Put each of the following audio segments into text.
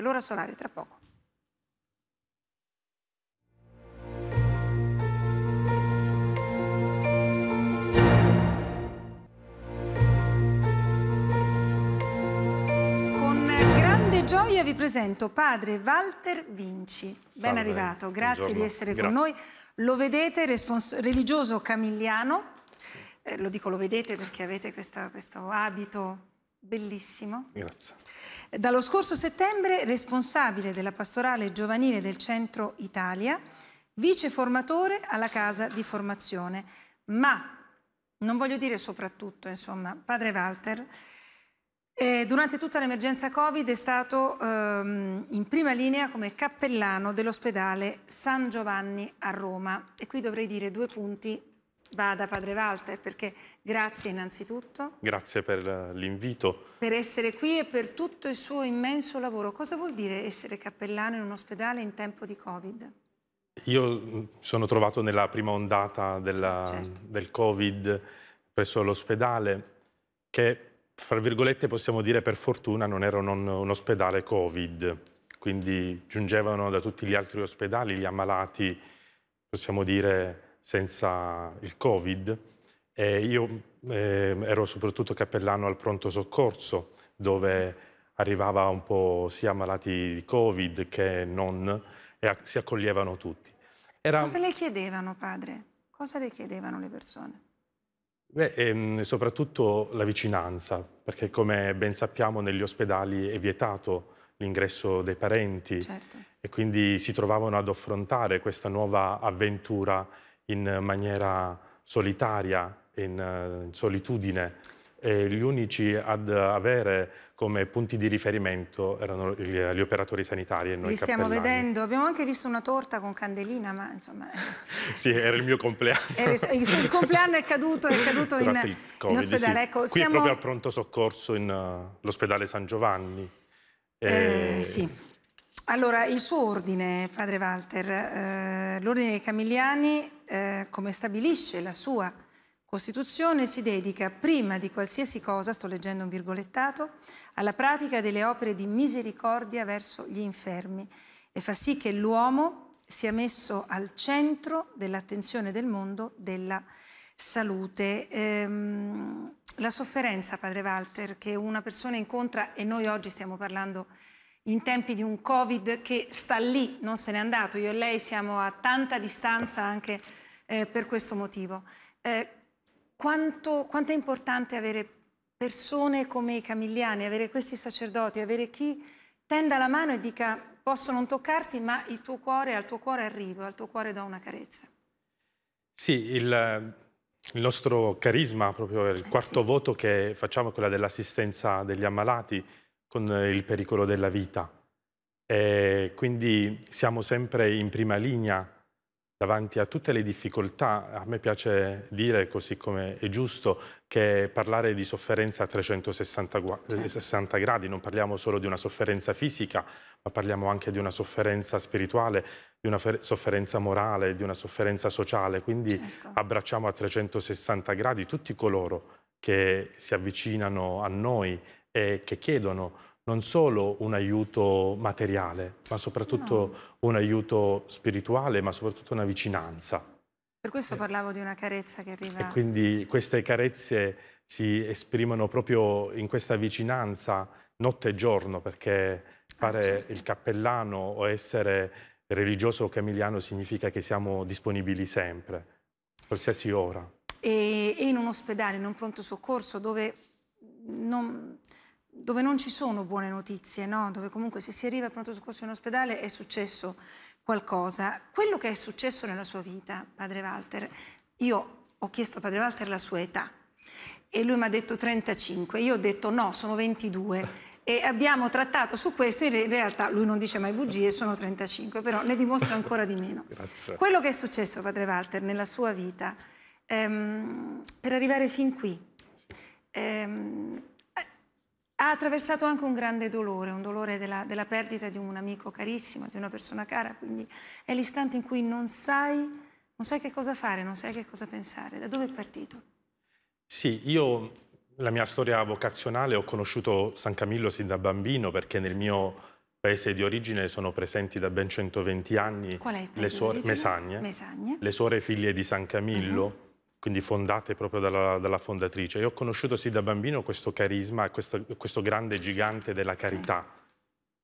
L'ora solare tra poco. gioia vi presento padre Walter Vinci. Salve. Ben arrivato, grazie Buongiorno. di essere Gra con noi. Lo vedete, religioso camigliano. Eh, lo dico lo vedete perché avete questa, questo abito Bellissimo. Grazie. Dallo scorso settembre responsabile della pastorale giovanile del Centro Italia, vice formatore alla casa di formazione. Ma, non voglio dire soprattutto, insomma, padre Walter, eh, durante tutta l'emergenza Covid è stato ehm, in prima linea come cappellano dell'ospedale San Giovanni a Roma. E qui dovrei dire due punti Vada Padre Walter, perché grazie innanzitutto. Grazie per eh, l'invito. Per essere qui e per tutto il suo immenso lavoro. Cosa vuol dire essere cappellano in un ospedale in tempo di Covid? Io mi mm, sono trovato nella prima ondata della, certo. del Covid presso l'ospedale che, fra virgolette, possiamo dire per fortuna non era un, un ospedale Covid, quindi giungevano da tutti gli altri ospedali gli ammalati, possiamo dire, senza il Covid. E io eh, ero soprattutto cappellano al pronto soccorso, dove arrivava un po' sia malati di Covid che non, e si accoglievano tutti. Era... Cosa le chiedevano, padre? Cosa le chiedevano le persone? Beh, ehm, soprattutto la vicinanza, perché come ben sappiamo negli ospedali è vietato l'ingresso dei parenti certo. e quindi si trovavano ad affrontare questa nuova avventura in maniera solitaria, eh, in solitudine e gli unici ad avere come punti di riferimento erano gli, gli operatori sanitari e noi Li stiamo cappellani. vedendo, abbiamo anche visto una torta con candelina, ma insomma... Eh. sì, era il mio compleanno. il, il compleanno è caduto, è caduto in, COVID, in, ospedale. Sì. Ecco, Qui siamo... proprio al pronto soccorso in uh, l'ospedale San Giovanni. Eh, sì. Allora, il suo ordine, padre Walter, eh, l'ordine dei Camigliani, eh, come stabilisce la sua Costituzione, si dedica prima di qualsiasi cosa, sto leggendo un virgolettato, alla pratica delle opere di misericordia verso gli infermi e fa sì che l'uomo sia messo al centro dell'attenzione del mondo della salute. Ehm, la sofferenza, padre Walter, che una persona incontra, e noi oggi stiamo parlando di in tempi di un Covid che sta lì, non se n'è andato. Io e lei siamo a tanta distanza anche eh, per questo motivo. Eh, quanto, quanto, è importante avere persone come i Camilliani, avere questi sacerdoti, avere chi tenda la mano e dica posso non toccarti, ma il tuo cuore, al tuo cuore arrivo, al tuo cuore do una carezza. Sì, il, il nostro carisma, proprio il quarto eh sì. voto che facciamo, quello dell'assistenza degli ammalati, con eh, il pericolo della vita. E quindi siamo sempre in prima linea davanti a tutte le difficoltà. A me piace dire, così come è giusto, che parlare di sofferenza a 360 eh, certo. gradi, non parliamo solo di una sofferenza fisica, ma parliamo anche di una sofferenza spirituale, di una sofferenza morale, di una sofferenza sociale. Quindi certo. abbracciamo a 360 gradi tutti coloro che si avvicinano a noi eh, che chiedono non solo un aiuto materiale, ma soprattutto no. un aiuto spirituale, ma soprattutto una vicinanza. Per questo eh. parlavo di una carezza che arriva. E quindi queste carezze si esprimono proprio in questa vicinanza notte e giorno, perché ah, fare ah, certo. il cappellano o essere religioso o camiliano significa che siamo disponibili sempre, qualsiasi ora. e in un ospedale, in un pronto soccorso, dove non, dove non ci sono buone notizie, no? dove comunque se si arriva al pronto soccorso in ospedale è successo qualcosa. Quello che è successo nella sua vita, padre Walter, io ho chiesto a padre Walter la sua età e lui mi ha detto 35, io ho detto no, sono 22 e abbiamo trattato su questo, in realtà lui non dice mai bugie, sono 35, però ne dimostra ancora di meno. Grazie. Quello che è successo, padre Walter, nella sua vita, ehm, per arrivare fin qui, ehm, ha attraversato anche un grande dolore, un dolore della, della, perdita di un amico carissimo, di una persona cara, quindi è l'istante in cui non sai, non sai che cosa fare, non sai che cosa pensare, da dove è partito? Sì, io la mia storia vocazionale ho conosciuto San Camillo sin da bambino perché nel mio paese di origine sono presenti da ben 120 anni le suore Mesagne, Mesagne, le suore figlie di San Camillo. Uh mhm. -huh quindi fondate proprio dalla, dalla fondatrice. Io ho conosciuto sì da bambino questo carisma questo, questo, grande gigante della carità. Sì.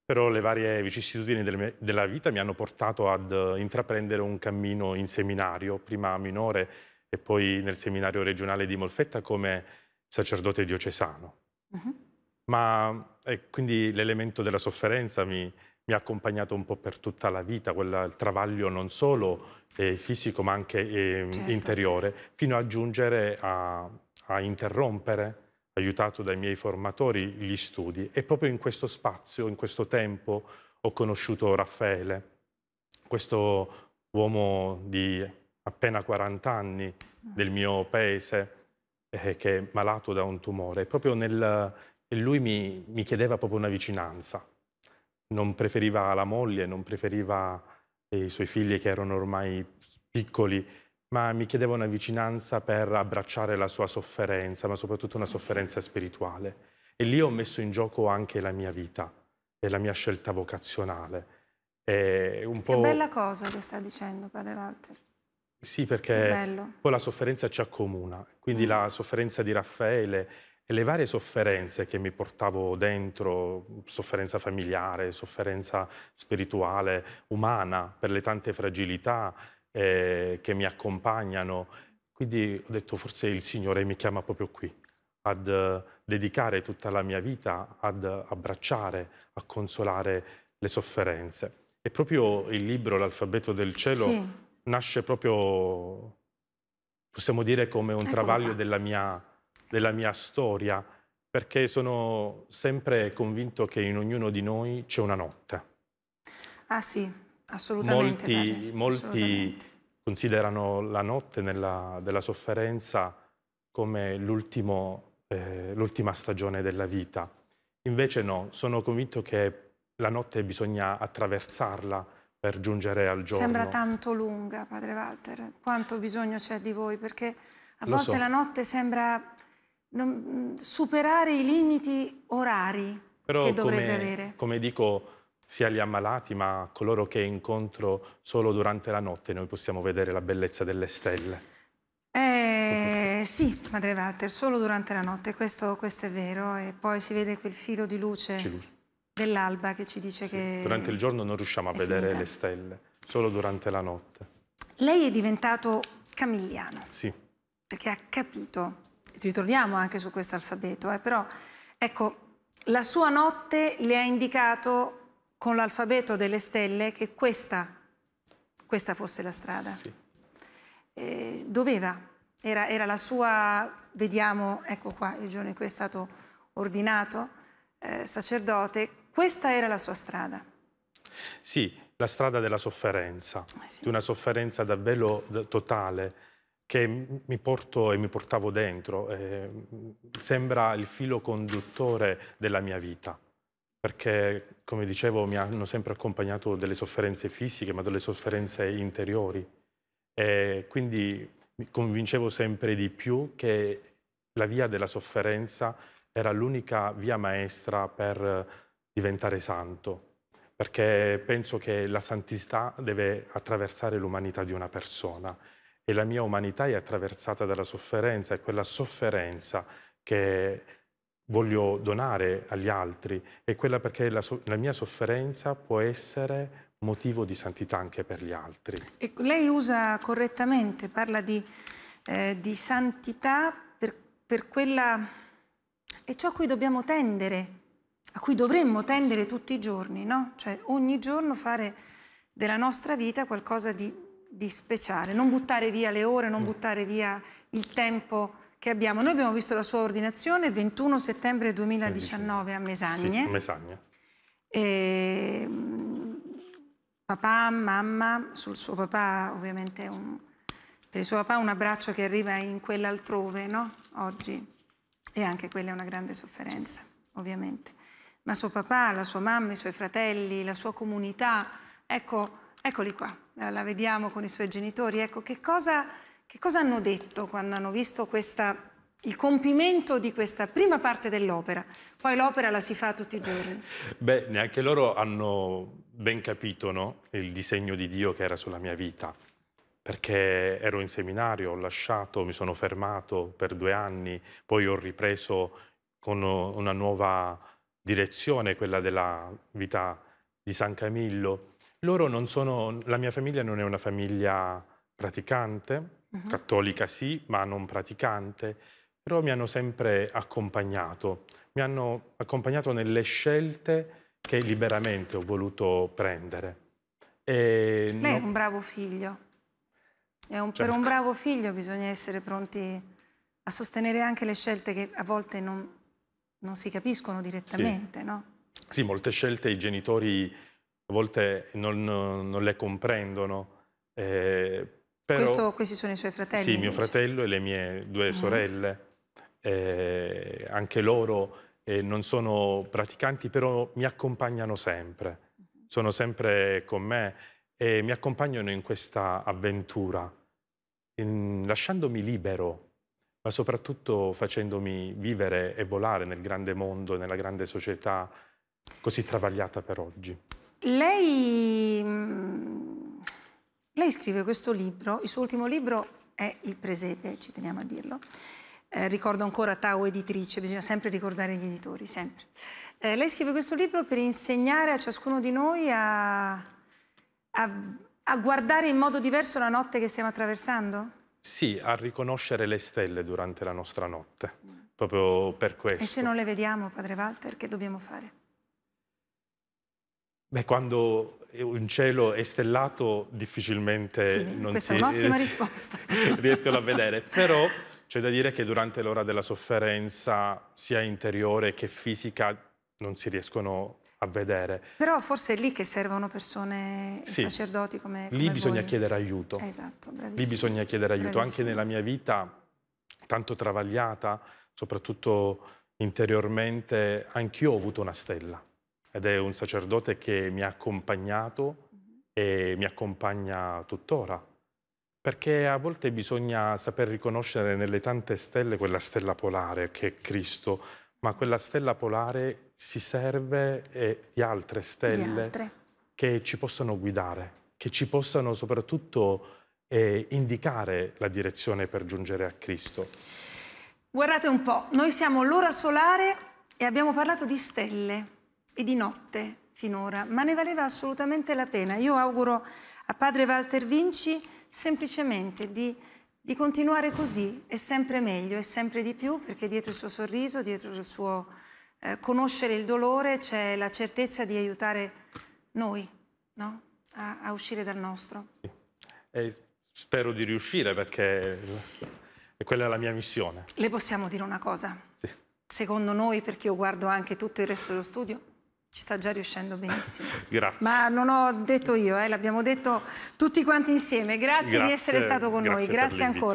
Però le varie vicissitudini del della vita mi hanno portato ad eh, intraprendere un cammino in seminario, prima minore e poi nel seminario regionale di Molfetta come sacerdote diocesano. Uh -huh. Ma eh, quindi l'elemento della sofferenza mi, mi ha accompagnato un po' per tutta la vita, quel travaglio non solo eh, fisico ma anche eh, certo. interiore, fino a giungere a, a, interrompere, aiutato dai miei formatori, gli studi. E proprio in questo spazio, in questo tempo, ho conosciuto Raffaele, questo uomo di appena 40 anni ah. del mio paese, eh, che è malato da un tumore. Proprio nel, lui mi, mi chiedeva proprio una vicinanza non preferiva la moglie, non preferiva i suoi figli che erano ormai piccoli, ma mi chiedeva una vicinanza per abbracciare la sua sofferenza, ma soprattutto una ah, sofferenza spirituale. E lì ho messo in gioco anche la mia vita e la mia scelta vocazionale. È un po'... Che bella cosa che sta dicendo Padre Walter. Sì, perché poi la sofferenza ci accomuna, quindi mm. la sofferenza di Raffaele e le varie sofferenze che mi portavo dentro, sofferenza familiare, sofferenza spirituale, umana, per le tante fragilità eh, che mi accompagnano. Quindi ho detto forse il Signore mi chiama proprio qui, ad eh, dedicare tutta la mia vita, ad abbracciare, a consolare le sofferenze. E proprio il libro, l'alfabeto del cielo, sì. nasce proprio, possiamo dire, come un Eccolo travaglio qua. della mia della mia storia, perché sono sempre convinto che in ognuno di noi c'è una notte. Ah sì, assolutamente. Molti, vale, molti assolutamente. considerano la notte nella, della sofferenza come eh, l'ultima eh, stagione della vita. Invece no, sono convinto che la notte bisogna attraversarla per giungere al giorno. Sembra tanto lunga, padre Walter, quanto bisogno c'è di voi, perché a Lo volte so. la notte sembra non, superare i limiti orari Però che dovrebbe come, avere. Come dico sia gli ammalati ma coloro che incontro solo durante la notte noi possiamo vedere la bellezza delle stelle. Eh, sì, Madre Walter, solo durante la notte, questo, questo, è vero, e poi si vede quel filo di luce dell'alba che ci dice sì, che... Durante il giorno non riusciamo a vedere finita. le stelle, solo durante la notte. Lei è diventato camigliano. Sì. Perché ha capito ritorniamo anche su questo alfabeto, eh, però ecco, la sua notte le ha indicato con l'alfabeto delle stelle che questa, questa fosse la strada. Sì. Eh, doveva, era, era, la sua, vediamo, ecco qua il giorno in cui è stato ordinato eh, sacerdote, questa era la sua strada. Sì, la strada della sofferenza, eh sì. di una sofferenza davvero totale che mi porto e mi portavo dentro. Eh, sembra il filo conduttore della mia vita, perché, come dicevo, mi hanno sempre accompagnato delle sofferenze fisiche, ma delle sofferenze interiori. E quindi mi convincevo sempre di più che la via della sofferenza era l'unica via maestra per diventare santo, perché penso che la santità deve attraversare l'umanità di una persona e la mia umanità è attraversata dalla sofferenza, è quella sofferenza che voglio donare agli altri, è quella perché la, so la mia sofferenza può essere motivo di santità anche per gli altri. E lei usa correttamente, parla di, eh, di santità per, per quella... È ciò a cui dobbiamo tendere, a cui dovremmo tendere tutti i giorni, no? Cioè ogni giorno fare della nostra vita qualcosa di, di speciale, non buttare via le ore, non mm. buttare via il tempo che abbiamo. Noi abbiamo visto la sua ordinazione 21 settembre 2019 a Mesagne. Sì, Mesagne. E, ehm, papà, mamma, sul suo papà ovviamente un, per il suo papà un abbraccio che arriva in quell'altrove, no? Oggi. E anche quella è una grande sofferenza, ovviamente. Ma suo papà, la sua mamma, i suoi fratelli, la sua comunità, ecco Eccoli qua, la vediamo con i suoi genitori. Ecco, che cosa, che cosa hanno detto quando hanno visto questa, il compimento di questa prima parte dell'opera? Poi l'opera la si fa tutti i giorni. Beh, neanche loro hanno ben capito no? il disegno di Dio che era sulla mia vita perché ero in seminario, ho lasciato, mi sono fermato per due anni, poi ho ripreso con una nuova direzione, quella della vita di San Camillo. Loro non sono, la mia famiglia non è una famiglia praticante, uh -huh. cattolica sì, ma non praticante, però mi hanno sempre accompagnato, mi hanno accompagnato nelle scelte che liberamente ho voluto prendere. E Lei no... è un bravo figlio. Un, per certo. un bravo figlio bisogna essere pronti a sostenere anche le scelte che a volte non, non si capiscono direttamente, sì. no? Sì, molte scelte i genitori a volte non, non, non le comprendono. Eh, però, Questo, questi sono i suoi fratelli? Sì, mio dice. fratello e le mie due mm. sorelle. Mm. Eh, anche loro eh, non sono praticanti, però mi accompagnano sempre. Mm-hmm. Sono sempre con me e mi accompagnano in questa avventura, in, lasciandomi libero, ma soprattutto facendomi vivere e volare nel grande mondo, nella grande società così travagliata per oggi. Lei, mm, lei, scrive questo libro, il suo ultimo libro è Il Presepe, ci teniamo a dirlo. Eh, ricordo ancora Tao Editrice, bisogna sempre ricordare gli editori, sempre. Eh, lei scrive questo libro per insegnare a ciascuno di noi a, a, a guardare in modo diverso la notte che stiamo attraversando? Sì, a riconoscere le stelle durante la nostra notte, proprio per questo. E se non le vediamo, padre Walter, che dobbiamo fare? Beh, quando un cielo è stellato difficilmente sì, non questa si, è un'ottima risposta. riescono a vedere, però c'è da dire che durante l'ora della sofferenza sia interiore che fisica non si riescono a vedere. Però forse è lì che servono persone sì. sacerdoti come, come Lì bisogna voi. chiedere aiuto. Esatto, bravissimo. Lì bisogna chiedere aiuto. Bravissimo. Anche nella mia vita, tanto travagliata, soprattutto interiormente, anch'io ho avuto una stella ed è un sacerdote che mi ha accompagnato mm-hmm. e mi accompagna tuttora, perché a volte bisogna saper riconoscere nelle tante stelle quella stella polare che è Cristo, ma quella stella polare si serve eh, di altre stelle di altre. che ci possano guidare, che ci possano soprattutto eh, indicare la direzione per giungere a Cristo. Guardate un po', noi siamo l'ora solare e abbiamo parlato di stelle e di notte finora, ma ne valeva assolutamente la pena. Io auguro a padre Walter Vinci semplicemente di, di continuare così, è sempre meglio, è sempre di più, perché dietro il suo sorriso, dietro il suo eh, conoscere il dolore, c'è la certezza di aiutare noi no? a, a, uscire dal nostro. E spero di riuscire perché quella è la mia missione. Le possiamo dire una cosa? Sì. Secondo noi, perché io guardo anche tutto il resto dello studio, ci sta già riuscendo benissimo. Grazie. Ma non ho detto io, eh, l'abbiamo detto tutti quanti insieme. Grazie, Grazie, di essere stato con Grazie noi. Grazie ancora.